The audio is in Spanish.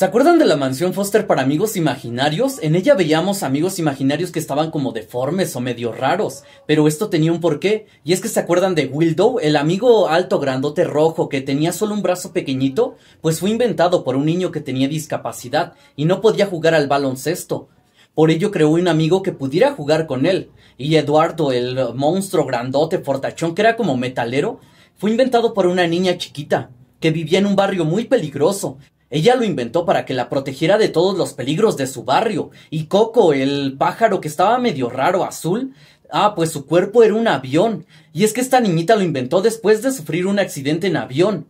¿Se acuerdan de la mansión Foster para amigos imaginarios? En ella veíamos amigos imaginarios que estaban como deformes o medio raros, pero esto tenía un porqué, y es que se acuerdan de Wildow, el amigo alto grandote rojo que tenía solo un brazo pequeñito, pues fue inventado por un niño que tenía discapacidad y no podía jugar al baloncesto. Por ello creó un amigo que pudiera jugar con él, y Eduardo, el monstruo grandote fortachón que era como metalero, fue inventado por una niña chiquita, que vivía en un barrio muy peligroso, ella lo inventó para que la protegiera de todos los peligros de su barrio. Y Coco, el pájaro que estaba medio raro azul, ah, pues su cuerpo era un avión. Y es que esta niñita lo inventó después de sufrir un accidente en avión.